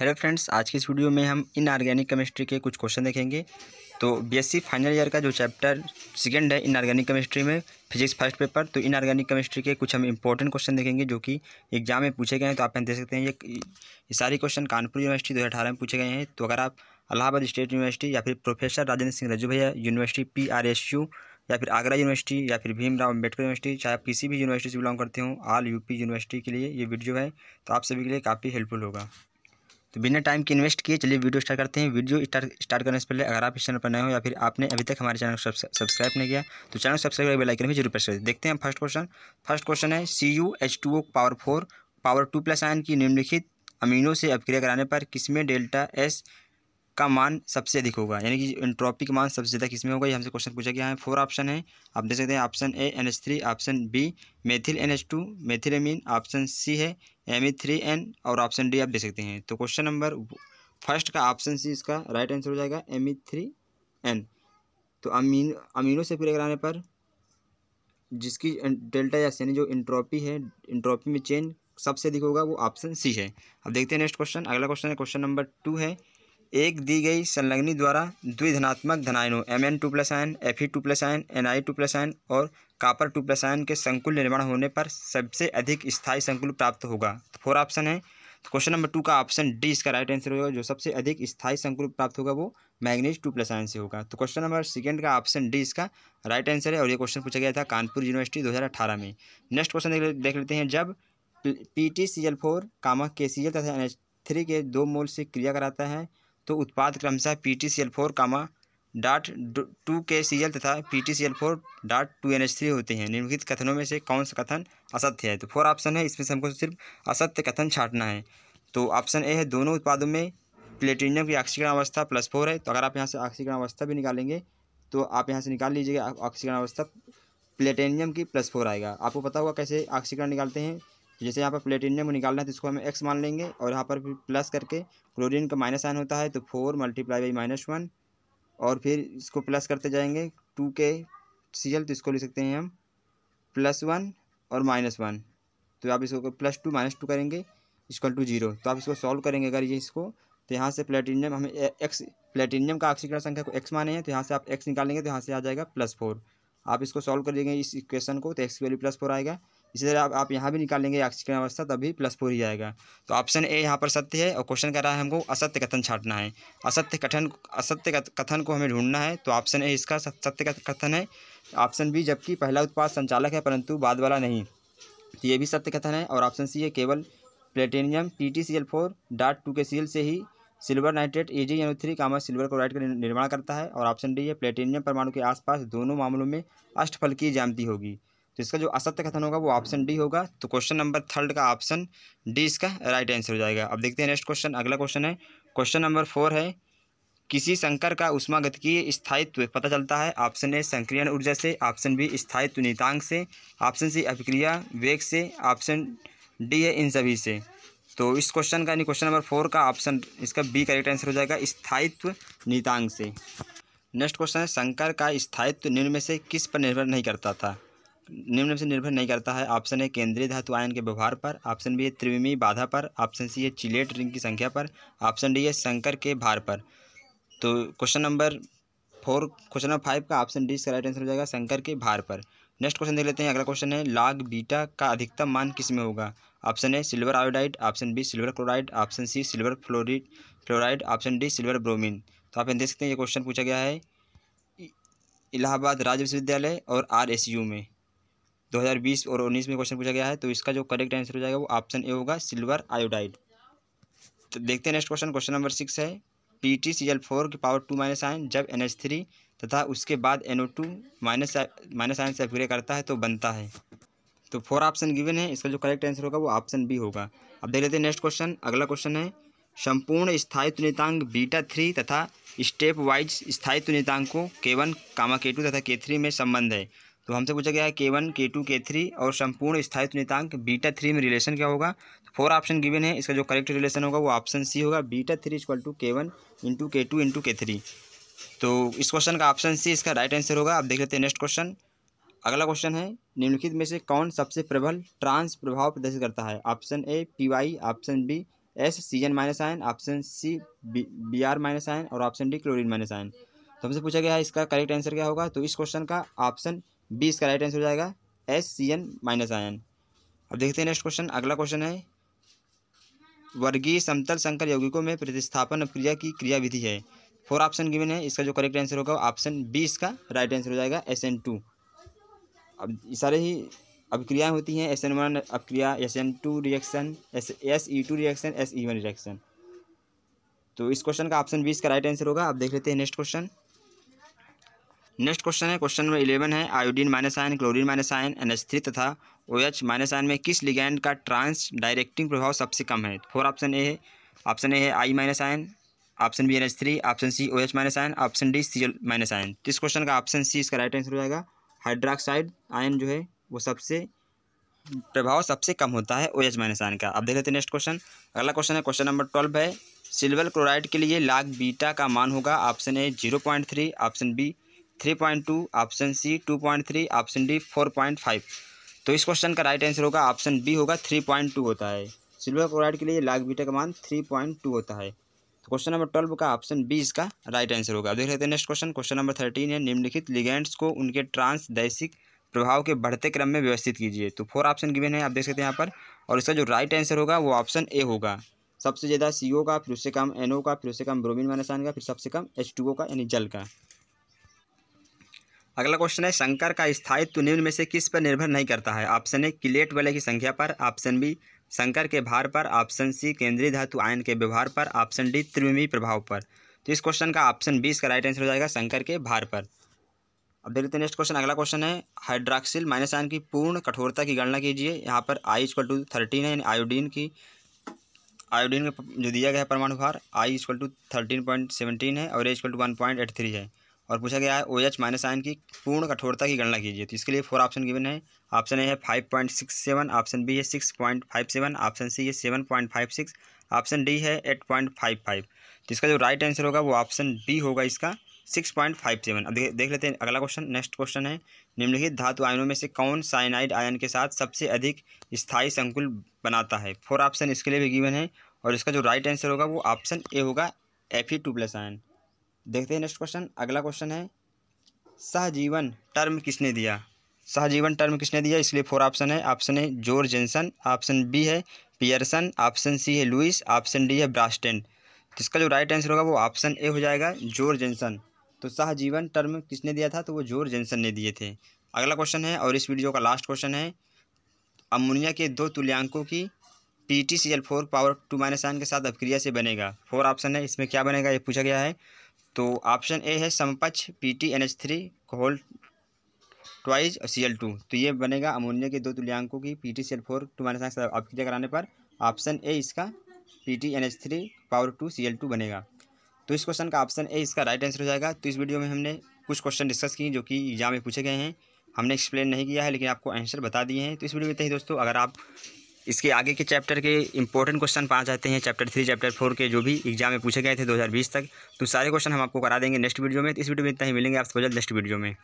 hello friends आज की इस वीडियो में हम इनऑर्गेनिक केमिस्ट्री के कुछ क्वेश्चन देखेंगे तो बीएससी फाइनल ईयर का जो चैप्टर सेकेंड है इनऑर्गेनिक केमिस्ट्री में फिजिक्स फर्स्ट पेपर तो इनऑर्गेनिक केमिस्ट्री के कुछ हम इंपॉर्टेंट क्वेश्चन देखेंगे जो कि एग्जाम में पूछे गए हैं तो आप देख सकते हैं ये, सारे क्वेश्चन कानपुर यूनिवर्सिटी दो में पूछे गए हैं तो अगर आप अलाहाबाद स्टेट यूनिवर्सिटी या फिर प्रोफेसर राजेंद्र सिंह रजू भैया यूनिवर्सिटी पी या फिर आगरा यूनिवर्सिटी या फिर भीमराव अम्बेडकर यूनिवर्सिटी चाहे आप किसी भी यूनिवर्सिटी से बिलोंग करते हो आल यूपी यूनिवर्सिटी के लिए ये वीडियो है तो आप सभी के लिए काफ़ी हेल्पफुल होगा तो बिना टाइम के इन्वेस्ट किए चलिए वीडियो स्टार्ट करते हैं वीडियो स्टार्ट स्टार्ट करने से पहले अगर आप इस चैनल पर नए हो या फिर आपने अभी तक हमारे चैनल को सब्सक्राइब नहीं किया तो चैनल सब्सक्राइब बेलाइकन भी जरूर प्रेस करें देखते हैं फर्स्ट क्वेश्चन फर्स्ट क्वेश्चन है C U H two O power four power two plus आयन की निम्नलिखित अमीनों से अपक्रिया कराने पर किसमें डेल्टा एस का मान सबसे अधिक होगा यानी कि एंट्रोपी का मान सबसे ज़्यादा किसमें होगा ये हमसे क्वेश्चन पूछा गया है फोर ऑप्शन है आप देख सकते हैं option A N H three option B methyl N H two methyl amine option C है एम ई थ्री एन और ऑप्शन डी आप देख सकते हैं तो क्वेश्चन नंबर फर्स्ट का ऑप्शन सी इसका राइट आंसर हो जाएगा एम ई थ्री एन तो अमीन अमीनों से पूरे कराने पर जिसकी डेल्टा या यानी जो इंट्रोपी है इंट्रोपी में चेंज सबसे अधिक होगा वो ऑप्शन सी है अब देखते हैं नेक्स्ट क्वेश्चन अगला क्वेश्चन है क्वेश्चन नंबर टू है एक दी गई संलग्नी द्वारा द्विधनात्मक धनायनों एम एन टू प्लस आयन एफ ई टू प्लस आयन एन आई टू प्लस आयन और कापर टू प्लस आयन के संकुल निर्माण होने पर सबसे अधिक स्थायी संकुल प्राप्त होगा तो फोर ऑप्शन है तो क्वेश्चन नंबर टू का ऑप्शन डी इसका राइट आंसर होगा जो सबसे अधिक स्थायी संकुल प्राप्त होगा वो मैग्नीज टू प्लस आयन से होगा तो क्वेश्चन नंबर सेकंड का ऑप्शन डी इसका राइट आंसर है और ये क्वेश्चन पूछा गया था कानपुर यूनिवर्सिटी 2018 में नेक्स्ट क्वेश्चन देख लेते हैं जब P T C L four comma K C L तथा एन एच थ्री के दो मोल से क्रिया कराता है तो उत्पाद क्रमशः P T C L four comma dot two K C L तथा P T C L four dot two N H three होते हैं निम्नलिखित कथनों में से कौन सा कथन असत्य है तो फोर ऑप्शन है इसमें से हमको सिर्फ असत्य कथन छाटना है तो ऑप्शन ए है दोनों उत्पादों में प्लेटिनियम की ऑक्सीकरण अवस्था प्लस फोर है तो अगर आप यहाँ से ऑक्सीकरण अवस्था भी निकालेंगे तो आप यहाँ से निकाल लीजिएगा ऑक्सीकरण अवस्था प्लेटेनियम की प्लस फोर आएगा आपको पता होगा कैसे ऑक्सीकरण निकालते हैं जैसे यहाँ पर प्लेटिनियम को निकालना है तो इसको हम एक्स मान लेंगे और यहाँ पर प्लस करके क्लोरीन का माइनस आइन होता है तो four multiply by minus one और फिर इसको प्लस करते जाएंगे टू के सी एल तो इसको लिख सकते हैं हम प्लस वन और माइनस वन तो आप इसको प्लस टू माइनस टू करेंगे इसक्वल टू जीरो तो आप इसको सॉल्व करेंगे अगर ये इसको तो यहाँ से प्लेटिनियम हमें एक्स प्लेटिनियम का ऑक्सीकरण संख्या को एक्स माने हैं तो यहाँ से आप एक्स निकालेंगे तो यहाँ से आ जाएगा प्लस फोर आप इसको सॉल्व कर देंगे इस इक्वेशन को तो एक्स की वैल्यू प्लस फोर आएगा इसी तरह आप, आप यहाँ भी निकालेंगे ऑक्सीकरण अवस्था तभी प्लस फोर ही आएगा तो ऑप्शन ए यहाँ पर सत्य है और क्वेश्चन कह रहा है हमको असत्य कथन छाटना है असत्य कथन असत्य कथन को हमें ढूंढना है तो ऑप्शन ए इसका सत्य कथन है ऑप्शन बी जबकि पहला उत्पाद संचालक है परंतु बाद वाला नहीं तो ये भी सत्य कथन है और ऑप्शन सी है केवल platinum P T C L four dot two K C L से ही silver nitrate A G N three कामर सिल्वर क्लोराइड का निर्माण करता है और ऑप्शन डी है प्लेटेनियम परमाणु के आसपास दोनों मामलों में अष्टफल की जामती होगी तो इसका जो असत्य कथन होगा वो ऑप्शन डी होगा तो क्वेश्चन नंबर थर्ड का ऑप्शन डी इसका राइट आंसर हो जाएगा अब देखते हैं नेक्स्ट क्वेश्चन अगला क्वेश्चन है क्वेश्चन नंबर फोर है किसी संकर का की स्थायित्व पता चलता है ऑप्शन ए संक्रियण ऊर्जा से ऑप्शन बी स्थायित्व नीतांग से ऑप्शन सी अभिक्रिया वेग से ऑप्शन डी है इन सभी से तो इस क्वेश्चन का यानी क्वेश्चन नंबर फोर का ऑप्शन इसका बी करेक्ट आंसर हो जाएगा स्थायित्व नीतांग से नेक्स्ट क्वेश्चन है शंकर का स्थायित्व निर्णय से किस पर निर्भर नहीं करता था निम्न से निर्भर नहीं करता है ऑप्शन है केंद्रीय धातु आयन के व्यवहार पर ऑप्शन बी है त्रिविमी बाधा पर ऑप्शन सी है चिलेट रिंग की संख्या पर ऑप्शन डी है संकर के भार पर तो question number four question number five का ऑप्शन डी इसका राइट आंसर हो जाएगा शंकर के भार पर नेक्स्ट क्वेश्चन देख लेते हैं अगला क्वेश्चन है लाग बीटा का अधिकतम मान किस में होगा option A silver iodide option B silver chloride option C silver fluorid fluoride option D silver bromine तो आप देख सकते हैं ये क्वेश्चन पूछा गया है इलाहाबाद राज्य विश्वविद्यालय और आर एस यू में 2020 और 19 में क्वेश्चन पूछा गया है तो इसका जो करेक्ट आंसर हो जाएगा वो ऑप्शन ए होगा सिल्वर आयोडाइड तो देखते हैं next question question number six है P T C L four की पावर टू माइनस आयन जब एन एच थ्री तथा उसके बाद N O two minus minus आयन से अपग्रेड करता है तो बनता है तो फोर ऑप्शन गिवन है इसका जो करेक्ट आंसर होगा वो ऑप्शन बी होगा अब देख लेते हैं नेक्स्ट क्वेश्चन अगला क्वेश्चन है संपूर्ण स्थायित्व तुनितांग बीटा थ्री तथा स्टेप वाइज स्थायित्व को के वन कामा के टू तथा के थ्री में संबंध है तो हमसे पूछा गया है के वन के टू के थ्री और संपूर्ण स्थायित्व नितांक बीटा थ्री में रिलेशन क्या होगा फोर ऑप्शन गिवन है इसका जो करेक्ट रिलेशन होगा वो ऑप्शन सी होगा beta three equal to K one into K two into K three तो इस क्वेश्चन का ऑप्शन सी इसका राइट आंसर होगा आप देख लेते हैं नेक्स्ट क्वेश्चन अगला क्वेश्चन है निम्नलिखित में से कौन सबसे प्रबल ट्रांस प्रभाव प्रदर्शित करता है option A P Y option B S C N minus आयन option C B R minus आयन और ऑप्शन डी क्लोरीन माइनस आयन तो हमसे पूछा गया है इसका करेक्ट आंसर क्या होगा तो इस क्वेश्चन का ऑप्शन बी इसका राइट आंसर हो जाएगा एस सी एन माइनस आयन अब देखते हैं नेक्स्ट क्वेश्चन अगला क्वेश्चन है वर्गीय समतल संकर यौगिकों में प्रतिस्थापन क्रिया की क्रियाविधि है फोर ऑप्शन गिवन है इसका जो करेक्ट आंसर होगा ऑप्शन बी इसका राइट आंसर हो जाएगा एस एन टू अब सारे ही अब क्रियाएँ होती हैं एस एन वन अपक्रिया S N two reaction S S E two reaction S E one reaction तो इस क्वेश्चन का ऑप्शन बी इसका राइट आंसर होगा आप देख लेते हैं नेक्स्ट क्वेश्चन नेक्स्ट क्वेश्चन है क्वेश्चन नंबर इलेवन है आयोडीन माइनस आयन क्लोरीन माइनस आयन एन एच थ्री तथा ओ एच माइनस आयन में किस लिगैंड का ट्रांस डायरेक्टिंग प्रभाव सबसे कम है तो फोर ऑप्शन ए है ऑप्शन ए है आई माइनस आयन option B N H three option C O H minus आयन ऑप्शन डी सी माइनस आयन तो इस क्वेश्चन का ऑप्शन सी इसका राइट आंसर हो जाएगा हाइड्रोक्साइड आयन जो है वो सबसे प्रभाव सबसे कम होता है ओ एच माइनस आयन का अब देख लेते हैं नेक्स्ट क्वेश्चन अगला क्वेश्चन है क्वेश्चन नंबर ट्वेल्व है सिल्वर क्लोराइड के लिए लाग बीटा का मान होगा option A zero point three option B three point two option C two point three option D four point five तो इस क्वेश्चन का राइट आंसर होगा ऑप्शन बी होगा थ्री पॉइंट टू होता है सिल्वर क्लोराइड के लिए लाख बीटा का मान थ्री पॉइंट टू होता है तो क्वेश्चन नंबर ट्वेल्व का ऑप्शन बी इसका राइट आंसर होगा अब देख लेते हैं next question question number thirteen है निम्नलिखित लिगेंड्स को उनके ट्रांसदैसिक प्रभाव के बढ़ते क्रम में व्यवस्थित कीजिए तो फोर ऑप्शन गिवन है आप देख सकते हैं यहाँ पर और इसका जो राइट आंसर होगा वो ऑप्शन ए होगा सबसे ज़्यादा सी का फिर उससे कम एन का फिर उससे कम ब्रोमिन माइनस का फिर सबसे कम एच का यानी जल का अगला क्वेश्चन है शंकर का स्थायित्व निम्न में से किस पर निर्भर नहीं करता है ऑप्शन ए किलेट वाले की संख्या पर ऑप्शन बी शंकर के भार पर ऑप्शन सी केंद्रीय धातु आयन के व्यवहार पर ऑप्शन डी त्रिवेणी प्रभाव पर तो इस क्वेश्चन का ऑप्शन बी इसका राइट आंसर हो जाएगा शंकर के भार पर अब देख लेते हैं नेक्स्ट क्वेश्चन अगला क्वेश्चन है हाइड्राक्सिल माइनस आयन की पूर्ण कठोरता की गणना कीजिए यहाँ पर आई इक्वल टू थर्टीन है यानी आयोडीन की आयोडीन में जो दिया गया है परमाणु भार I equal to thirteen point seventeen है और H equal to one point eight three है और पूछा गया है ओ एच माइनस आयन की पूर्ण कठोरता की गणना कीजिए तो इसके लिए फोर ऑप्शन गिवन है ऑप्शन ए है five point six seven option B है six point five seven option C है seven point five six option D है एट पॉइंट फाइव फाइव तो इसका जो राइट आंसर होगा वो ऑप्शन बी होगा इसका सिक्स पॉइंट फाइव सेवन अब देख लेते हैं अगला क्वेश्चन नेक्स्ट क्वेश्चन है निम्नलिखित धातु आयनों में से कौन साइनाइड आयन के साथ सबसे अधिक स्थायी संकुल बनाता है फोर ऑप्शन इसके लिए भी गिवन है और इसका जो राइट आंसर होगा वो ऑप्शन ए होगा F E two plus ion देखते हैं नेक्स्ट क्वेश्चन अगला क्वेश्चन है सहजीवन टर्म किसने दिया सहजीवन टर्म किसने दिया इसलिए फोर ऑप्शन है ऑप्शन है जोर जेंसन ऑप्शन बी है पियर्सन ऑप्शन सी है लुइस ऑप्शन डी है तो इसका जो राइट आंसर होगा वो ऑप्शन ए हो जाएगा जोर जेंसन तो सहजीवन टर्म किसने दिया था तो वो जोर जेंसन ने दिए थे अगला क्वेश्चन है और इस वीडियो का लास्ट क्वेश्चन है अमोनिया के दो तुल्यांकों की P T C L four power two minus one के साथ अपक्रिया से बनेगा फोर ऑप्शन है इसमें क्या बनेगा ये पूछा गया है तो ऑप्शन ए है समपक्ष P T N H three whole twice और सी एल टू तो ये बनेगा अमोनिया के दो तुल्यांकों की P T C L four two minus nine अभिक्रिया कराने पर ऑप्शन ए इसका P T N H three power two C L two बनेगा तो इस क्वेश्चन का ऑप्शन ए इसका राइट आंसर हो जाएगा तो इस वीडियो में हमने कुछ क्वेश्चन डिस्कस किए जो कि एग्जाम में पूछे गए हैं हमने एक्सप्लेन नहीं किया है लेकिन आपको आंसर बता दिए हैं तो इस वीडियो में तो ही दोस्तों अगर आप इसके आगे के चैप्टर के इंपॉर्टेंट क्वेश्चन पाँच आते हैं चैप्टर थ्री चैप्टर फोर के जो भी एग्जाम में पूछे गए थे 2020 तक तो सारे क्वेश्चन हम आपको करा देंगे नेक्स्ट वीडियो में तो इस वीडियो में इतना ही मिलेंगे आपको जल्द नेक्स्ट वीडियो में